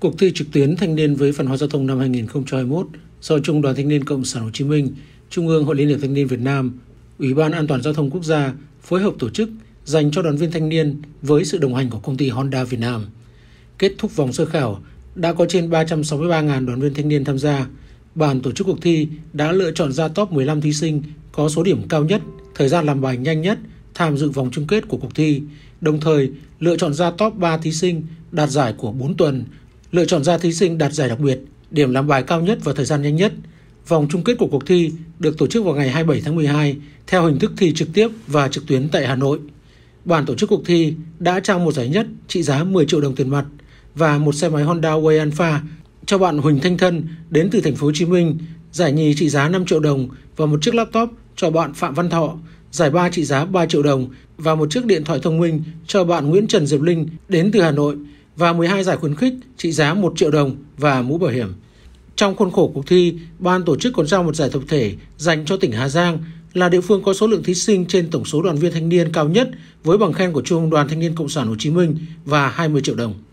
Cuộc thi trực tuyến thanh niên với văn hóa giao thông năm 2021 do Trung đoàn Thanh niên Cộng sản Hồ Chí Minh, Trung ương Hội Liên hiệp Thanh niên Việt Nam, Ủy ban An toàn giao thông quốc gia phối hợp tổ chức dành cho đoàn viên thanh niên với sự đồng hành của công ty Honda Việt Nam. Kết thúc vòng sơ khảo, đã có trên 363.000 đoàn viên thanh niên tham gia. Ban tổ chức cuộc thi đã lựa chọn ra top 15 thí sinh có số điểm cao nhất, thời gian làm bài nhanh nhất tham dự vòng chung kết của cuộc thi, đồng thời lựa chọn ra top 3 thí sinh đạt giải của 4 tuần lựa chọn ra thí sinh đạt giải đặc biệt, điểm làm bài cao nhất và thời gian nhanh nhất. Vòng chung kết của cuộc thi được tổ chức vào ngày 27 tháng 12 theo hình thức thi trực tiếp và trực tuyến tại Hà Nội. Ban tổ chức cuộc thi đã trao một giải nhất trị giá 10 triệu đồng tiền mặt và một xe máy Honda Way Alpha cho bạn Huỳnh Thanh Thân đến từ thành phố Hồ Chí Minh, giải nhì trị giá 5 triệu đồng và một chiếc laptop cho bạn Phạm Văn Thọ, giải ba trị giá 3 triệu đồng và một chiếc điện thoại thông minh cho bạn Nguyễn Trần Diệp Linh đến từ Hà Nội và 12 giải khuyến khích trị giá 1 triệu đồng và mũ bảo hiểm. Trong khuôn khổ cuộc thi, ban tổ chức còn trao một giải tập thể dành cho tỉnh Hà Giang là địa phương có số lượng thí sinh trên tổng số đoàn viên thanh niên cao nhất với bằng khen của Trung đoàn Thanh niên Cộng sản Hồ Chí Minh và 20 triệu đồng.